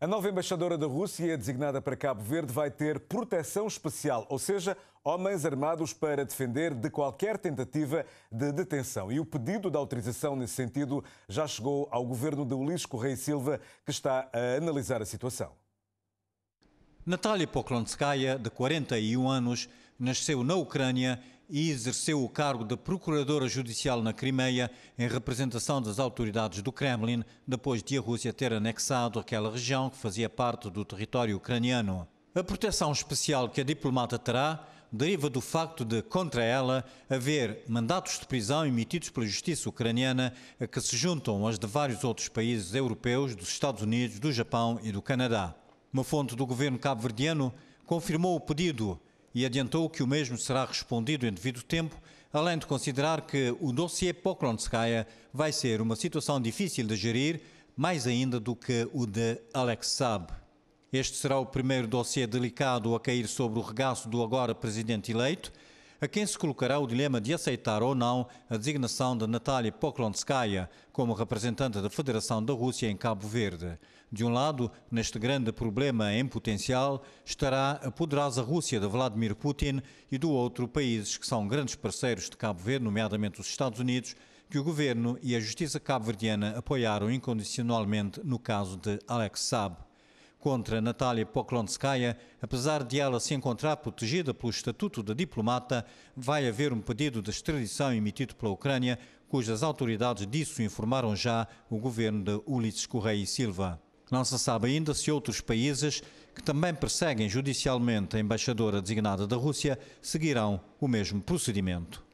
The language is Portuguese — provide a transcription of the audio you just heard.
A nova embaixadora da Rússia, designada para Cabo Verde, vai ter proteção especial, ou seja, homens armados para defender de qualquer tentativa de detenção. E o pedido da autorização nesse sentido já chegou ao governo de Ulisses Correia Silva, que está a analisar a situação. Natália Poklonskaya, de 41 anos, nasceu na Ucrânia e exerceu o cargo de procuradora judicial na Crimeia em representação das autoridades do Kremlin, depois de a Rússia ter anexado aquela região que fazia parte do território ucraniano. A proteção especial que a diplomata terá deriva do facto de, contra ela, haver mandatos de prisão emitidos pela justiça ucraniana a que se juntam aos de vários outros países europeus, dos Estados Unidos, do Japão e do Canadá. Uma fonte do governo cabo-verdiano confirmou o pedido e adiantou que o mesmo será respondido em devido tempo, além de considerar que o dossiê Poklonskaya vai ser uma situação difícil de gerir, mais ainda do que o de Alex Saab. Este será o primeiro dossiê delicado a cair sobre o regaço do agora presidente eleito, a quem se colocará o dilema de aceitar ou não a designação de Natalia Poklonskaya como representante da Federação da Rússia em Cabo Verde. De um lado, neste grande problema em potencial, estará a poderosa Rússia de Vladimir Putin e do outro países que são grandes parceiros de Cabo Verde, nomeadamente os Estados Unidos, que o governo e a justiça cabo-verdiana apoiaram incondicionalmente no caso de Alex Saab contra Natália Poklonskaya, apesar de ela se encontrar protegida pelo Estatuto de Diplomata, vai haver um pedido de extradição emitido pela Ucrânia, cujas autoridades disso informaram já o governo de Ulisses Correia e Silva. Não se sabe ainda se outros países, que também perseguem judicialmente a embaixadora designada da Rússia, seguirão o mesmo procedimento.